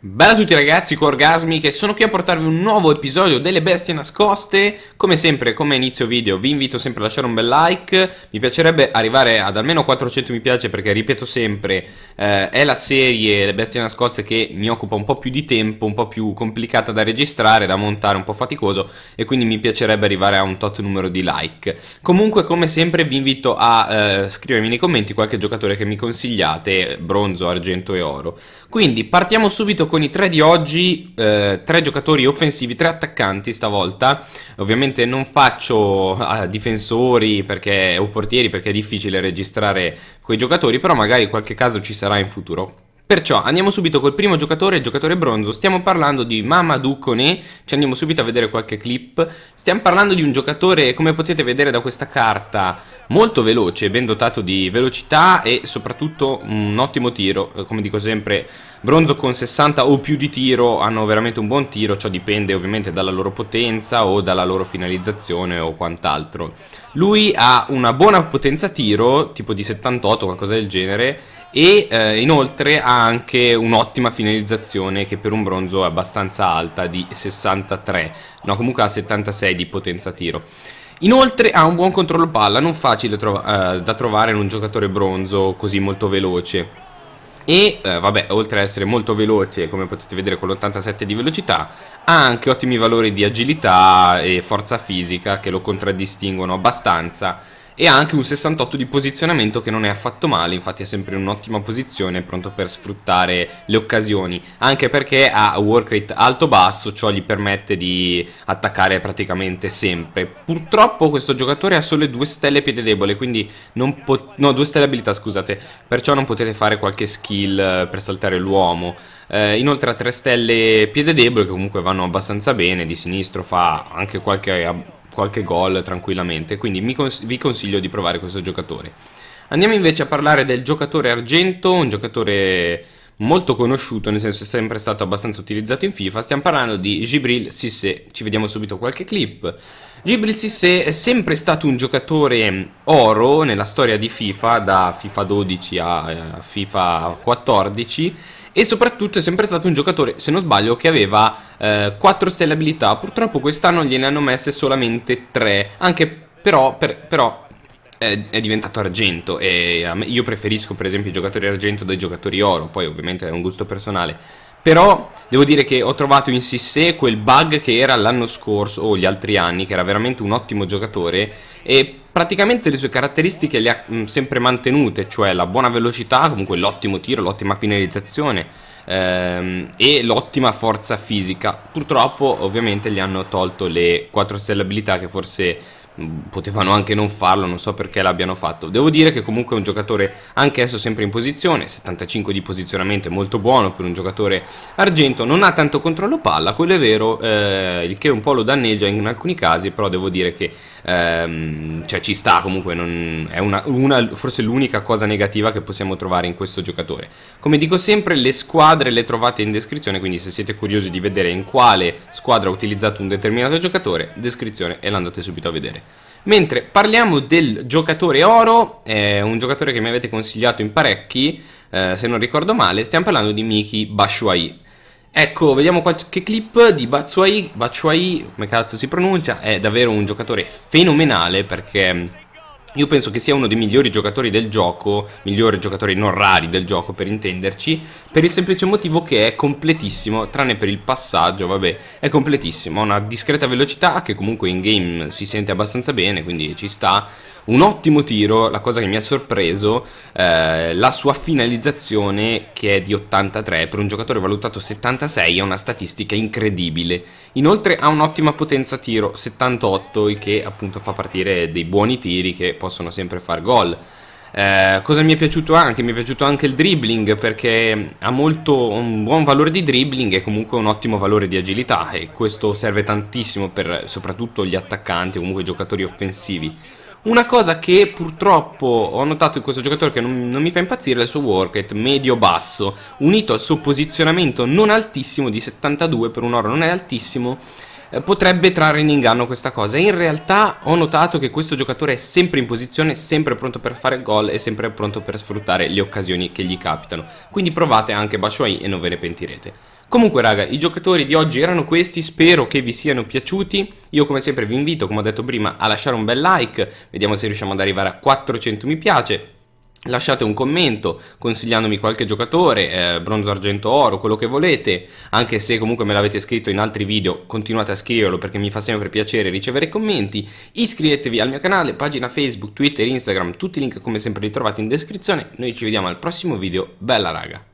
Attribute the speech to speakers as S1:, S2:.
S1: Bella a tutti ragazzi, con Orgasmi che sono qui a portarvi un nuovo episodio delle bestie nascoste Come sempre, come inizio video, vi invito sempre a lasciare un bel like Mi piacerebbe arrivare ad almeno 400 mi piace perché, ripeto sempre eh, È la serie Le bestie nascoste che mi occupa un po' più di tempo Un po' più complicata da registrare, da montare, un po' faticoso E quindi mi piacerebbe arrivare a un tot numero di like Comunque, come sempre, vi invito a eh, scrivermi nei commenti qualche giocatore che mi consigliate Bronzo, argento e oro Quindi, partiamo subito con i tre di oggi, eh, tre giocatori offensivi, tre attaccanti stavolta. Ovviamente non faccio eh, difensori perché, o portieri perché è difficile registrare quei giocatori, però magari qualche caso ci sarà in futuro. Perciò andiamo subito col primo giocatore, il giocatore bronzo, stiamo parlando di Mamadou Kone, ci andiamo subito a vedere qualche clip, stiamo parlando di un giocatore, come potete vedere da questa carta, molto veloce, ben dotato di velocità e soprattutto un ottimo tiro, eh, come dico sempre bronzo con 60 o più di tiro hanno veramente un buon tiro, ciò dipende ovviamente dalla loro potenza o dalla loro finalizzazione o quant'altro. Lui ha una buona potenza tiro, tipo di 78 o qualcosa del genere, e eh, inoltre ha anche un'ottima finalizzazione che per un bronzo è abbastanza alta di 63, no comunque ha 76 di potenza tiro. Inoltre ha un buon controllo palla, non facile trova eh, da trovare in un giocatore bronzo così molto veloce e eh, vabbè oltre ad essere molto veloce come potete vedere con l'87 di velocità ha anche ottimi valori di agilità e forza fisica che lo contraddistinguono abbastanza e ha anche un 68 di posizionamento che non è affatto male, infatti è sempre in un'ottima posizione, pronto per sfruttare le occasioni, anche perché ha work rate alto-basso, ciò gli permette di attaccare praticamente sempre. Purtroppo questo giocatore ha solo due stelle piede debole, quindi non pot- no, due stelle abilità, scusate, perciò non potete fare qualche skill eh, per saltare l'uomo. Eh, inoltre ha tre stelle piede debole che comunque vanno abbastanza bene, di sinistro fa anche qualche qualche gol tranquillamente, quindi cons- vi consiglio di provare questo giocatore. Andiamo invece a parlare del giocatore argento, un giocatore molto conosciuto, nel senso è sempre stato abbastanza utilizzato in FIFA. Stiamo parlando di Gibril Sissé. Ci vediamo subito qualche clip. Gibril Sissé è sempre stato un giocatore mm, oro nella storia di FIFA, da FIFA 12 eh, a FIFA 14 e soprattutto è sempre stato un giocatore, se non sbaglio, che aveva eh, 4 stelle abilità. Purtroppo quest'anno gliene hanno messe solamente 3, anche però, per, però è, eh, è, diventato argento e me, io preferisco per esempio i giocatori argento dai giocatori oro, poi ovviamente è un gusto personale. Però devo dire che ho trovato in Sissé quel bug che era l'anno scorso o gli altri anni, che era veramente un ottimo giocatore e praticamente le sue caratteristiche le ha mh, sempre mantenute, cioè la buona velocità, comunque l'ottimo tiro, l'ottima finalizzazione ehm, e l'ottima forza fisica. Purtroppo ovviamente gli hanno tolto le 4 stelle abilità che forse potevano anche non farlo, non so perché l'abbiano fatto. Devo dire che comunque è un giocatore anche esso sempre in posizione, 75 di posizionamento è molto buono per un giocatore argento, non ha tanto controllo palla, quello è vero, eh, il che un po' lo danneggia in alcuni casi, però devo dire che ehm, cioè, ci sta comunque, non, è una, una, forse l'unica cosa negativa che possiamo trovare in questo giocatore. Come dico sempre, le squadre le trovate in descrizione, quindi se siete curiosi di vedere in quale squadra ha utilizzato un determinato giocatore, descrizione e l'andate subito a vedere. Mentre parliamo del giocatore oro, eh, un giocatore che mi avete consigliato in parecchi, eh, se non ricordo male, stiamo parlando di Miki Bashuai. Ecco, vediamo qualche clip di Batshuayi, Batshuayi, come cazzo si pronuncia, è davvero un giocatore fenomenale perché io penso che sia uno dei migliori giocatori del gioco, migliori giocatori non rari del gioco per intenderci, per il semplice motivo che è completissimo, tranne per il passaggio, vabbè, è completissimo, ha una discreta velocità che comunque in game si sente abbastanza bene, quindi ci sta, un ottimo tiro, la cosa che mi ha sorpreso, eh, la sua finalizzazione che è di 83 per un giocatore valutato 76 è una statistica incredibile. Inoltre ha un'ottima potenza tiro, 78, il che appunto fa partire dei buoni tiri che possono sempre far gol. Eh, cosa mi è piaciuto anche? Mi è piaciuto anche il dribbling perché ha molto, un buon valore di dribbling e comunque un ottimo valore di agilità e questo serve tantissimo per soprattutto gli attaccanti comunque i giocatori offensivi. Una cosa che purtroppo ho notato in questo giocatore che non, non mi fa impazzire è il suo workout medio-basso, unito al suo posizionamento non altissimo di 72 per un'ora, non è altissimo, eh, potrebbe trarre in inganno questa cosa. in realtà ho notato che questo giocatore è sempre in posizione, sempre pronto per fare gol e sempre pronto per sfruttare le occasioni che gli capitano. Quindi provate anche Bashuai e non ve ne pentirete. Comunque raga, i giocatori di oggi erano questi, spero che vi siano piaciuti, io come sempre vi invito, come ho detto prima, a lasciare un bel like, vediamo se riusciamo ad arrivare a 400 mi piace, Lasciate un commento consigliandomi qualche giocatore, eh, bronzo, argento, oro, quello che volete, anche se comunque me l'avete scritto in altri video, continuate a scriverlo perché mi fa sempre piacere ricevere commenti. Iscrivetevi al mio canale, pagina Facebook, Twitter, Instagram, tutti i link come sempre li trovate in descrizione. Noi ci vediamo al prossimo video, bella raga!